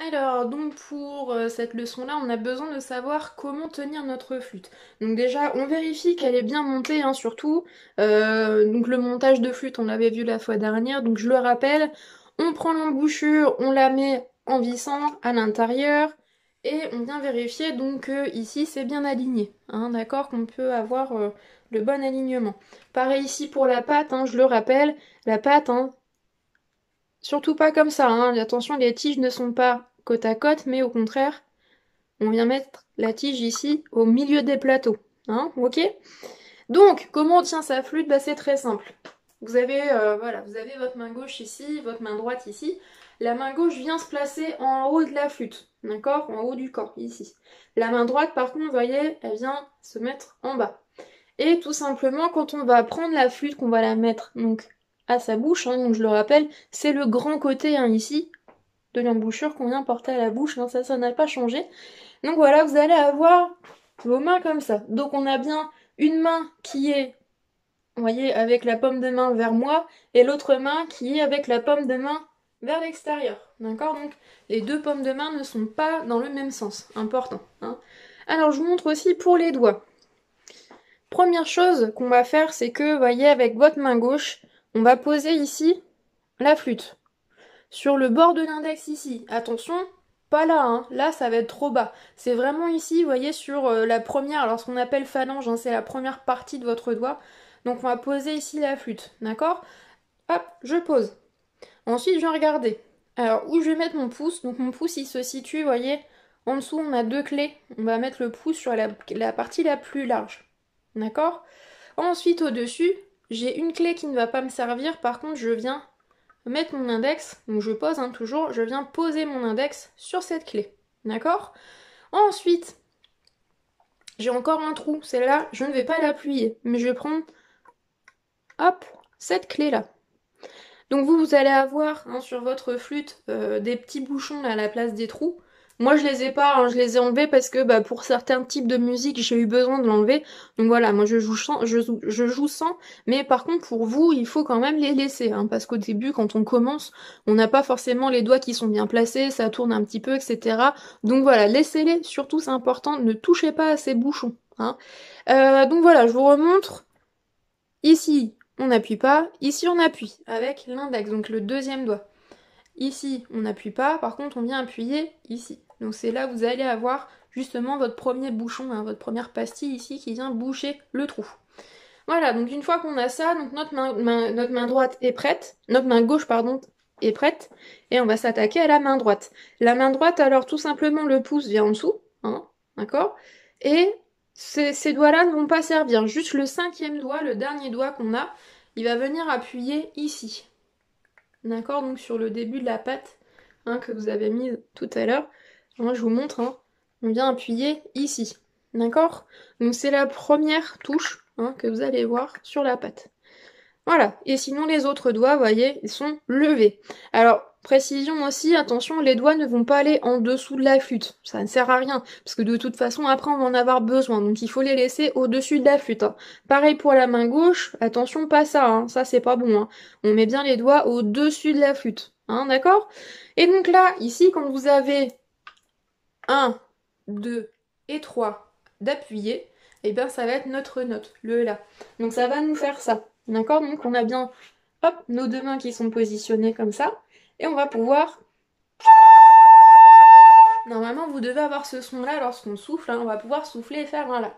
Alors, donc pour euh, cette leçon-là, on a besoin de savoir comment tenir notre flûte. Donc déjà, on vérifie qu'elle est bien montée, hein, surtout. Euh, donc le montage de flûte, on l'avait vu la fois dernière, donc je le rappelle. On prend l'embouchure, on la met en vissant à l'intérieur, et on vient vérifier donc que euh, ici c'est bien aligné, hein, d'accord, qu'on peut avoir le bon alignement. Pareil ici pour la pâte, hein, je le rappelle, la pâte, hein, Surtout pas comme ça, hein. attention, les tiges ne sont pas côte à côte, mais au contraire, on vient mettre la tige ici au milieu des plateaux. Hein, ok Donc, comment on tient sa flûte bah, C'est très simple. Vous avez, euh, voilà, vous avez votre main gauche ici, votre main droite ici. La main gauche vient se placer en haut de la flûte, d'accord En haut du corps, ici. La main droite, par contre, vous voyez, elle vient se mettre en bas. Et tout simplement, quand on va prendre la flûte, qu'on va la mettre donc à sa bouche. Hein, donc je le rappelle, c'est le grand côté hein, ici de l'embouchure qu'on vient porter à la bouche. Hein, ça, ça n'a pas changé. Donc voilà, vous allez avoir vos mains comme ça. Donc on a bien une main qui est, vous voyez, avec la pomme de main vers moi et l'autre main qui est avec la pomme de main vers l'extérieur. D'accord Donc les deux pommes de main ne sont pas dans le même sens. Important. Alors je vous montre aussi pour les doigts. Première chose qu'on va faire, c'est que, vous voyez, avec votre main gauche, on va poser ici la flûte. Sur le bord de l'index ici. Attention, pas là, hein. là ça va être trop bas. C'est vraiment ici, vous voyez, sur euh, la première, alors ce qu'on appelle phalange, hein, c'est la première partie de votre doigt. Donc on va poser ici la flûte, d'accord Hop, je pose. Ensuite, je vais regarder. Alors, où je vais mettre mon pouce Donc mon pouce, il se situe, vous voyez, en dessous, on a deux clés. On va mettre le pouce sur la partie la plus large. D'accord Ensuite, au-dessus, j'ai une clé qui ne va pas me servir, par contre je viens mettre mon index, donc je pose hein, toujours, je viens poser mon index sur cette clé, d'accord Ensuite, j'ai encore un trou, celle-là, je ne vais pas l'appuyer, mais je vais prendre, hop, cette clé-là. Donc vous, vous allez avoir hein, sur votre flûte euh, des petits bouchons à la place des trous. Moi, je les ai pas, hein, je les ai enlevés parce que bah, pour certains types de musique, j'ai eu besoin de l'enlever. Donc voilà, moi je joue, sans, je, je, joue sans, mais par contre, pour vous, il faut quand même les laisser. Hein, parce qu'au début, quand on commence, on n'a pas forcément les doigts qui sont bien placés, ça tourne un petit peu, etc. Donc voilà, laissez-les, surtout c'est important, ne touchez pas à ces bouchons. Hein. Euh, donc voilà, je vous remontre. Ici, on n'appuie pas, ici on appuie avec l'index, donc le deuxième doigt ici. On n'appuie pas, par contre on vient appuyer ici. Donc c'est là vous allez avoir justement votre premier bouchon, hein, votre première pastille ici qui vient boucher le trou. Voilà, donc une fois qu'on a ça, donc notre main, droite est prête, notre main gauche pardon est prête, et on va s'attaquer à la main droite. La main droite, alors tout simplement le pouce vient en dessous, hein, d'accord Et ces doigts-là ne vont pas servir, juste le cinquième doigt, le dernier doigt qu'on a, il va venir appuyer ici. D'accord Donc sur le début de la pâte hein, que vous avez mise tout à l'heure, moi je vous montre, hein. on vient appuyer ici. D'accord Donc c'est la première touche hein, que vous allez voir sur la pâte. Voilà. Et sinon les autres doigts, vous voyez, ils sont levés. Alors Précision aussi, attention, les doigts ne vont pas aller en dessous de la flûte. Ça ne sert à rien, parce que de toute façon, après, on va en avoir besoin. Donc, il faut les laisser au-dessus de la flûte. Hein. Pareil pour la main gauche, attention, pas ça. Hein. Ça, c'est pas bon. Hein. On met bien les doigts au-dessus de la flûte. D'accord Et donc là, ici, quand vous avez 1, 2 et 3 d'appuyer, et eh bien, ça va être notre note, le là Donc, ça va nous faire ça. D'accord Donc, on a bien hop, nos deux mains qui sont positionnées comme ça et on va pouvoir Normalement, vous devez avoir ce son-là lorsqu'on souffle. Hein. on va pouvoir souffler et faire un là.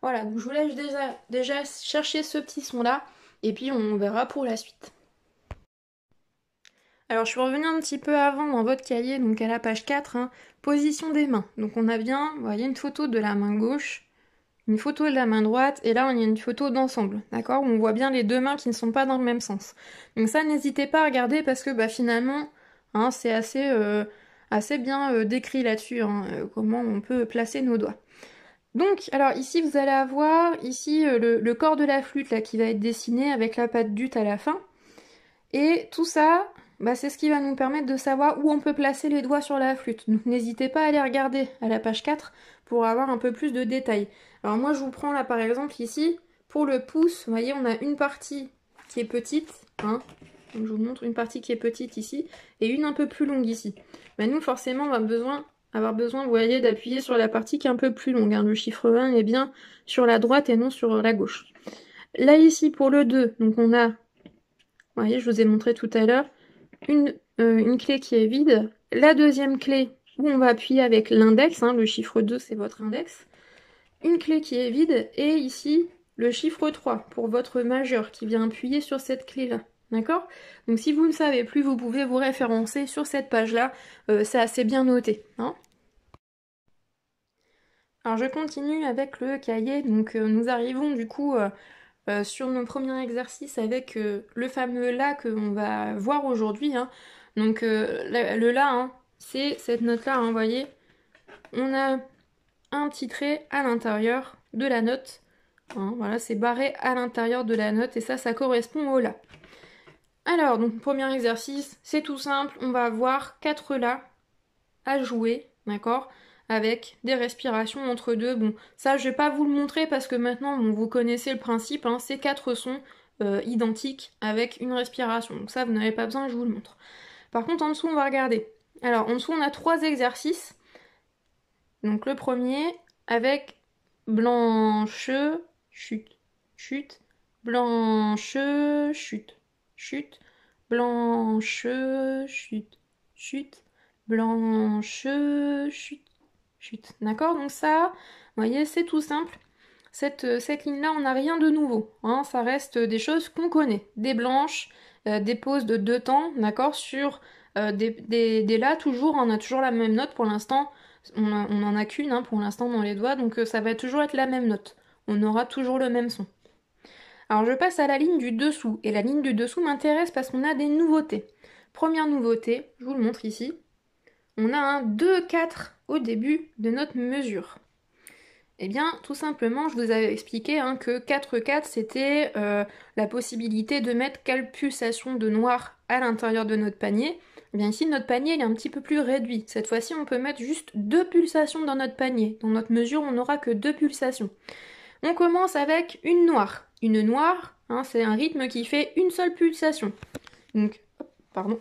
Voilà, donc je vous laisse déjà, chercher ce petit son-là. Et puis, on verra pour la suite. Alors, je suis revenue un petit peu avant dans votre cahier, donc à la page 4, hein. position des mains. Donc, on a bien, vous voyez, une photo de la main gauche une photo de la main droite et là on a une photo d'ensemble, d'accord On voit bien les deux mains qui ne sont pas dans le même sens. Donc ça, n'hésitez pas à regarder parce que bah, finalement, hein, c'est assez, euh, assez bien euh, décrit là-dessus, hein, euh, comment on peut placer nos doigts. Donc, alors ici vous allez avoir ici le, corps de la flûte là qui va être dessiné avec la patte d'ut à la fin. Et tout ça, bah, c'est ce qui va nous permettre de savoir où on peut placer les doigts sur la flûte. Donc n'hésitez pas à aller regarder à la page 4 pour avoir un peu plus de détails. Alors moi je vous prends là par exemple ici, pour le pouce, vous voyez on a une partie qui est petite, hein, je vous montre une partie qui est petite ici, et une un peu plus longue ici. Mais bah, nous forcément on va avoir besoin, voyez, d'appuyer sur la partie qui est un peu plus longue. Hein. Le chiffre 1 est bien sur la droite et non sur la gauche. Là ici pour le 2, donc on a, vous voyez je vous ai montré tout à l'heure, euh, une, clé qui est vide. La deuxième clé où on va appuyer avec l'index, hein, le chiffre 2 c'est votre index. Une clé qui est vide et ici le chiffre 3 pour votre majeur qui vient appuyer sur cette clé là. D'accord Donc si vous ne savez plus, vous pouvez vous référencer sur cette page-là, euh, c'est assez bien noté. Hein Alors je continue avec le cahier, donc euh, nous arrivons du coup euh, sur nos premier exercice avec euh, le fameux La qu'on va voir aujourd'hui. Hein. Donc euh, le La, hein, c'est cette note-là, hein, vous voyez. On a un petit trait à l'intérieur de la note. voilà, c'est barré à l'intérieur de la note et ça, ça correspond au La. Alors, donc premier exercice, c'est tout simple. On va avoir quatre La à jouer, d'accord avec des respirations entre deux. Bon, ça je vais pas vous le montrer parce que maintenant vous connaissez le principe, hein. ces quatre sons euh, identiques avec une respiration. Donc ça vous n'avez pas besoin, je vous le montre. Par contre en dessous on va regarder. Alors en dessous on a trois exercices. Donc le premier avec blanche, chute, chute, blanche, chute, chute, blanche, chute, chute, blanche, chute, D'accord Donc ça, vous voyez, c'est tout simple. Cette, euh, cette ligne-là, on n'a rien de nouveau. Hein, ça reste euh, des choses qu'on connaît. Des blanches, euh, des pauses de deux temps, d'accord Sur des, des, là, toujours, hein. on a toujours la même note pour l'instant. On, n'en a qu'une hein, pour l'instant dans les doigts, donc ça va toujours être la même note. On aura toujours le même son. Alors je passe à la ligne du dessous, et la ligne du dessous m'intéresse parce qu'on a des nouveautés. Première nouveauté, je vous le montre ici, on a un 2-4 au début de notre mesure Eh bien, tout simplement, je vous avais expliqué hein, que 4-4, c'était euh, la possibilité de mettre quelle pulsation de noir à l'intérieur de notre panier. Eh bien ici, notre panier est un petit peu plus réduit. Cette fois-ci, on peut mettre juste deux pulsations dans notre panier. Dans notre mesure, on n'aura que deux pulsations. On commence avec une noire. Une noire, hein, c'est un rythme qui fait une seule pulsation. Donc, pardon.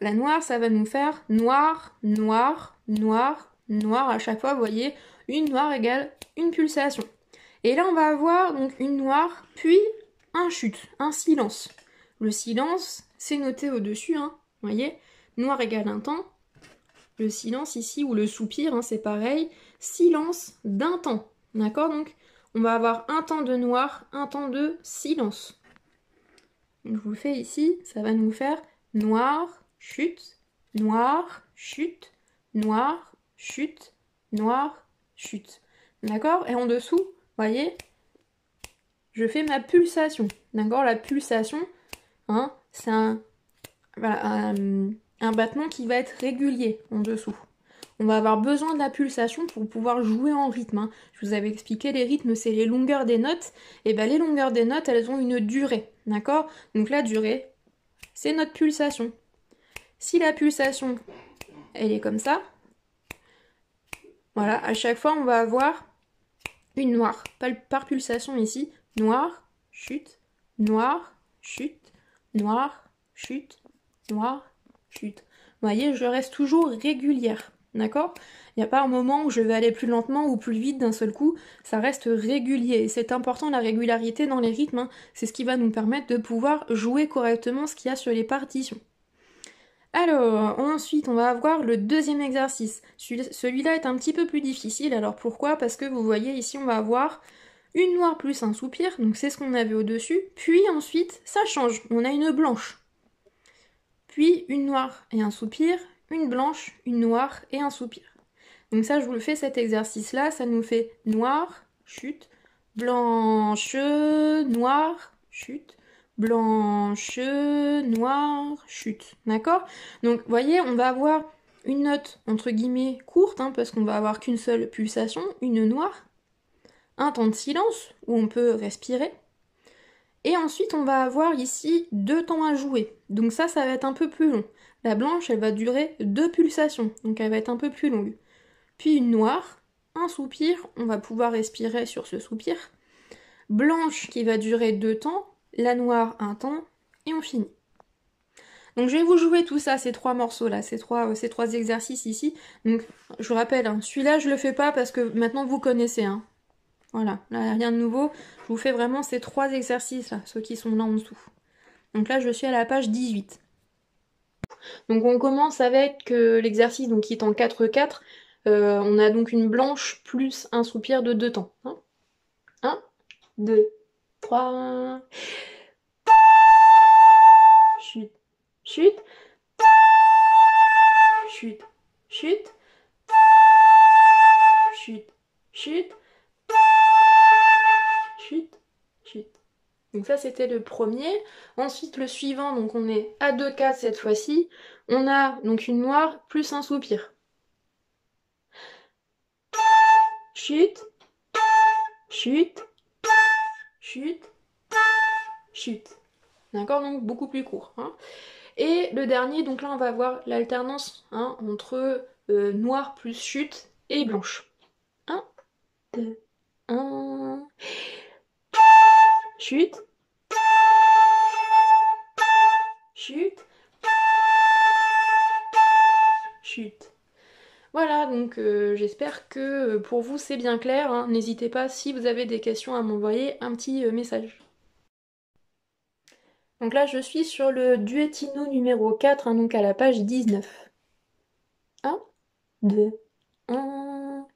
La noire, ça va nous faire noir, noir, noir, noir à chaque fois, vous voyez, une noire égale une pulsation. Et là, on va avoir donc une noire, puis un chute, un silence. Le silence, c'est noté au-dessus, hein, vous voyez, noir égale un temps. Le silence ici, ou le soupir, hein, c'est pareil, silence d'un temps. D'accord Donc, on va avoir un temps de noir, un temps de silence. je vous le fais ici, ça va nous faire noir, chute, noir, chute, noir, chute, noir, chute. D'accord Et en dessous, voyez, je fais ma pulsation. D'accord La pulsation, hein, c'est un, battement qui va être régulier en dessous. On va avoir besoin de la pulsation pour pouvoir jouer en rythme. Hein. Je vous avais expliqué, les rythmes, c'est les longueurs des notes. Et bien les longueurs des notes, elles ont une durée. D'accord Donc la durée, c'est notre pulsation. Si la pulsation, elle est comme ça, voilà, à chaque fois, on va avoir une noire. Par pulsation ici, noire, chute, noire, chute, noire, chute, noire, chute. Vous voyez, je reste toujours régulière. D'accord Il n'y a pas un moment où je vais aller plus lentement ou plus vite d'un seul coup, ça reste régulier. C'est important la régularité dans les rythmes, hein. c'est ce qui va nous permettre de pouvoir jouer correctement ce qu'il y a sur les partitions. Alors, ensuite, on va avoir le deuxième exercice. Celui-là est un petit peu plus difficile. Alors pourquoi Parce que vous voyez ici, on va avoir une noire plus un soupir, donc c'est ce qu'on avait au-dessus. Puis ensuite, ça change. On a une blanche. Puis une noire et un soupir, une blanche, une noire et un soupir. Donc ça, je vous le fais cet exercice-là. Ça nous fait noir, chute, blanche, noire, chute, blanche, noire, chute. D'accord Donc, vous voyez, on va avoir une note, entre guillemets, courte, hein, parce qu'on va avoir qu'une seule pulsation, une noire, un temps de silence, où on peut respirer, et ensuite on va avoir ici deux temps à jouer. Donc ça, ça va être un peu plus long. La blanche, elle va durer deux pulsations, donc elle va être un peu plus longue. Puis une noire, un soupir, on va pouvoir respirer sur ce soupir. Blanche qui va durer deux temps, la noire un temps, et on finit. Donc je vais vous jouer tout ça, ces trois morceaux là, ces trois, euh, ces trois exercices ici. Donc je vous rappelle, hein, celui-là je le fais pas parce que maintenant vous connaissez. Hein. Voilà, là rien de nouveau. Je vous fais vraiment ces trois exercices là, ceux qui sont là en dessous. Donc là je suis à la page 18. Donc on commence avec euh, l'exercice qui est en 4-4. Euh, on a donc une blanche plus un soupir de deux temps. 1, hein. 2, 3, chute, chute, chute, chute, chute, chute, chute, chute. Donc ça c'était le premier. Ensuite le suivant, donc on est à 2 cas cette fois-ci. On a donc une noire plus un soupir. Chute, chute, chute, chute. D'accord Donc beaucoup plus court. Hein. Et le dernier, donc là on va avoir l'alternance hein, entre euh, noir plus chute et blanche. 1, 2, 1. Chute. Chute. Chute. Voilà, donc euh, j'espère que euh, pour vous c'est bien clair. Hein. N'hésitez pas si vous avez des questions à m'envoyer un petit euh, message. Donc là, je suis sur le duettino numéro 4, hein, donc à la page 19. 1, 2, 1.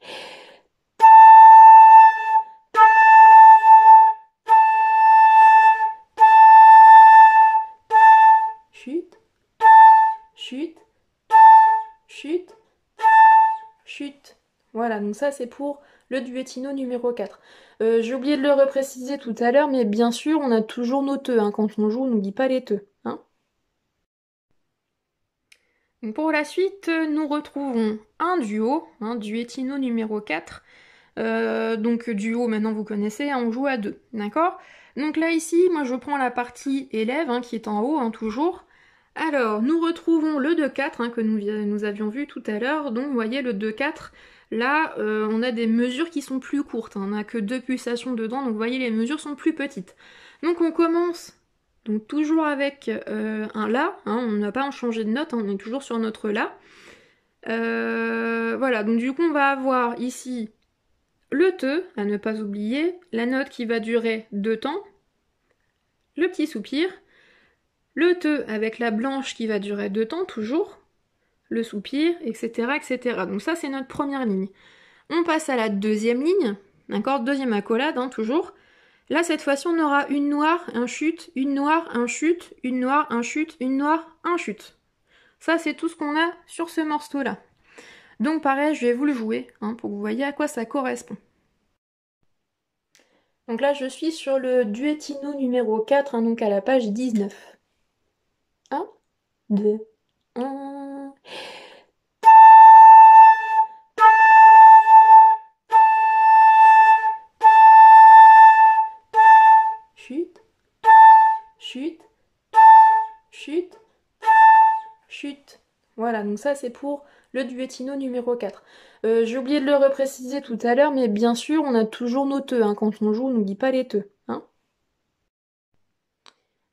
Chute, chute, chute. Voilà, donc ça c'est pour le duettino numéro 4. Euh, j'ai oublié de le repréciser tout à l'heure, mais bien sûr, on a toujours nos teux. Hein. Quand on joue, on n'oublie pas les teux. Hein. pour la suite, nous retrouvons un duo, un hein, duettino numéro 4. Euh, donc duo, maintenant vous connaissez, on joue à deux, d'accord Donc là ici, moi je prends la partie élève, qui est en haut, toujours. Alors, nous retrouvons le 2-4 hein, que nous, avions vu tout à l'heure. Donc, vous voyez, le 2-4, là, euh, on a des mesures qui sont plus courtes. Hein. on n'a que deux pulsations dedans, donc vous voyez, les mesures sont plus petites. Donc, on commence donc toujours avec euh, un La. Hein. on n'a pas en changé de note, on est toujours sur notre La. Euh, voilà, donc du coup, on va avoir ici le Te, à ne pas oublier, la note qui va durer deux temps, le petit soupir, le te avec la blanche qui va durer deux temps toujours, le soupir, etc. etc. Donc ça c'est notre première ligne. On passe à la deuxième ligne, d'accord Deuxième accolade, hein, toujours. Là, cette fois-ci, on aura une noire, un chute, une noire, un chute, une noire, un chute, une noire, un chute. Ça, c'est tout ce qu'on a sur ce morceau-là. Donc pareil, je vais vous le jouer hein, pour que vous voyez à quoi ça correspond. Donc là, je suis sur le duettino numéro 4, hein, donc à la page 19. 1, 2, 1. Chute, chute, chute, chute. Voilà, donc ça c'est pour le duettino numéro 4. Euh, j'ai oublié de le repréciser tout à l'heure, mais bien sûr, on a toujours nos teux. Hein. Quand on joue, on n'oublie pas les teux.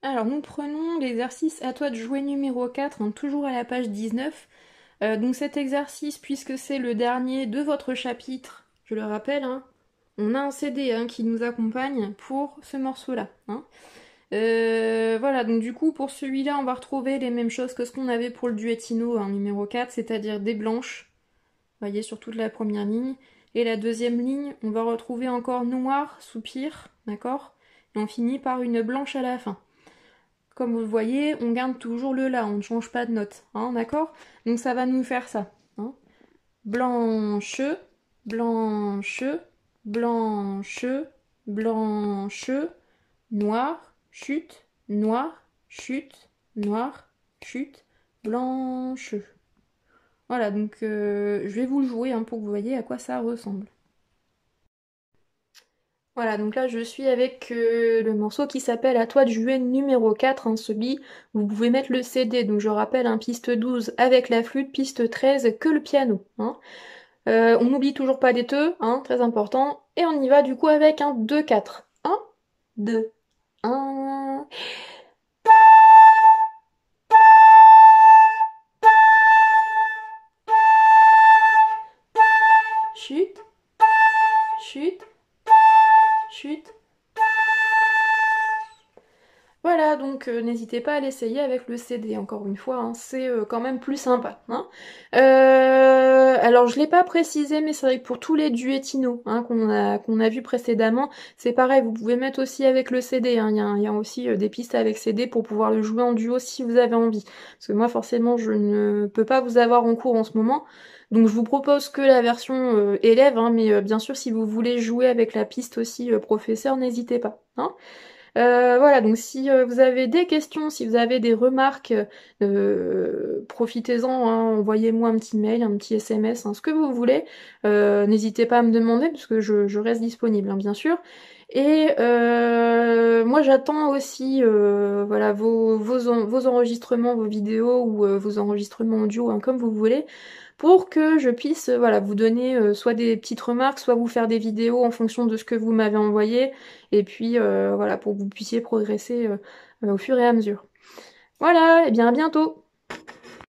Alors nous prenons l'exercice à toi de jouer numéro 4, hein, toujours à la page 19. Euh, donc cet exercice, puisque c'est le dernier de votre chapitre, je le rappelle, hein, on a un CD hein, qui nous accompagne pour ce morceau-là. Euh, voilà, donc du coup pour celui-là, on va retrouver les mêmes choses que ce qu'on avait pour le duettino numéro 4, c'est-à-dire des blanches, voyez, sur toute la première ligne. Et la deuxième ligne, on va retrouver encore noir, soupir, d'accord Et on finit par une blanche à la fin. Comme vous le voyez, on garde toujours le là, on ne change pas de note, hein, d'accord Donc ça va nous faire ça. Hein. blanche, blanche, blanche, blanche, noir, chute, noir, chute, noir, chute, blanche. Voilà, donc euh, je vais vous le jouer hein, pour que vous voyez à quoi ça ressemble. Voilà, donc là je suis avec euh, le morceau qui s'appelle À toi de jouer numéro 4 en hein, Vous pouvez mettre le CD, donc je rappelle, un hein, piste 12 avec la flûte, piste 13 que le piano. Hein. Euh, on n'oublie toujours pas des teux, hein, très important. Et on y va du coup avec un 2-4. 1, 2, 1. Voilà, donc euh, n'hésitez pas à l'essayer avec le CD, encore une fois, hein, c'est euh, quand même plus sympa. Hein. Euh, alors je l'ai pas précisé, mais c'est vrai que pour tous les duettinos hein, qu'on a, qu'on a vu précédemment, c'est pareil, vous pouvez mettre aussi avec le CD, hein. il y, a aussi des pistes avec CD pour pouvoir le jouer en duo si vous avez envie. Parce que moi forcément je ne peux pas vous avoir en cours en ce moment, donc je vous propose que la version élève, mais bien sûr si vous voulez jouer avec la piste aussi professeur, n'hésitez pas. Hein. Euh, voilà, donc si euh, vous avez des questions, si vous avez des remarques, euh, profitez-en, hein, envoyez-moi un petit mail, un petit SMS, hein, ce que vous voulez. N'hésitez pas à me demander, parce je, je reste disponible, hein, bien sûr. Et moi j'attends aussi voilà, vos, vos, vos, enregistrements, vos vidéos ou vos enregistrements audio, comme vous voulez pour que je puisse euh, voilà, vous donner euh, soit des petites remarques, soit vous faire des vidéos en fonction de ce que vous m'avez envoyé, et puis euh, voilà, pour que vous puissiez progresser au fur et à mesure. Voilà, et bien à bientôt